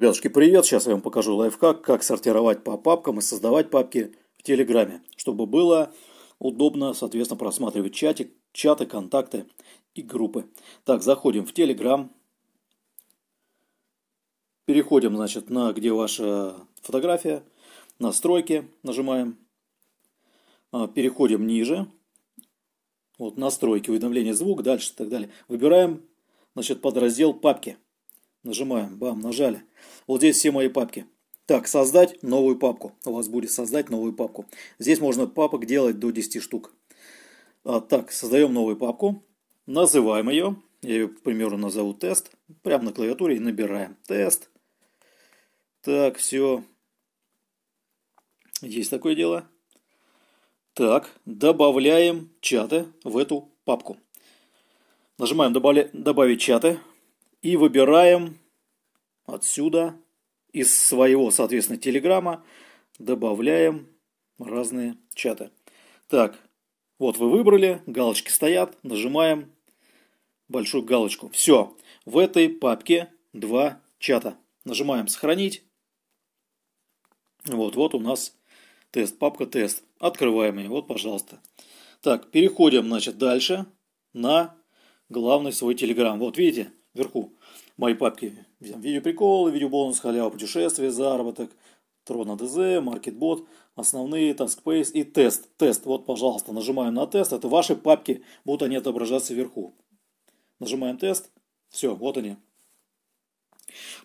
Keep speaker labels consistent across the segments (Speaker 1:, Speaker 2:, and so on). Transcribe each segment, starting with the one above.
Speaker 1: Ребятушки, привет! Сейчас я вам покажу лайфхак, как сортировать по папкам и создавать папки в Телеграме, чтобы было удобно, соответственно, просматривать чатик, чаты, контакты и группы. Так, заходим в Телеграм. Переходим, значит, на где ваша фотография. Настройки нажимаем. А, переходим ниже. Вот настройки, уведомления, звук, дальше и так далее. Выбираем, значит, подраздел папки. Нажимаем, бам, нажали. Вот здесь все мои папки. Так, создать новую папку. У вас будет создать новую папку. Здесь можно папок делать до 10 штук. А, так, создаем новую папку. Называем ее. Я ее, к примеру, назову тест. Прямо на клавиатуре и набираем тест. Так, все. Есть такое дело. Так, добавляем чаты в эту папку. Нажимаем добавля... «Добавить чаты» и выбираем отсюда из своего, соответственно, телеграма добавляем разные чаты. Так, вот вы выбрали, галочки стоят, нажимаем большую галочку. Все, в этой папке два чата. Нажимаем сохранить. Вот, вот у нас тест, папка тест. Открываем ее, вот, пожалуйста. Так, переходим, значит, дальше на главный свой телеграм. Вот, видите, вверху мои папки видеоприколы, видеобонус, халява путешествия, заработок, Трона ДЗ, MarketBot, основные, там, и тест. Тест, вот, пожалуйста, нажимаем на тест, это ваши папки, будут они отображаться вверху. Нажимаем тест, все, вот они.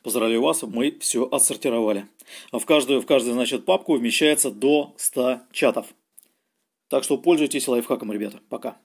Speaker 1: Поздравляю вас, мы все отсортировали. А в каждую, в каждую, значит, папку вмещается до 100 чатов. Так что пользуйтесь лайфхаком, ребята. Пока.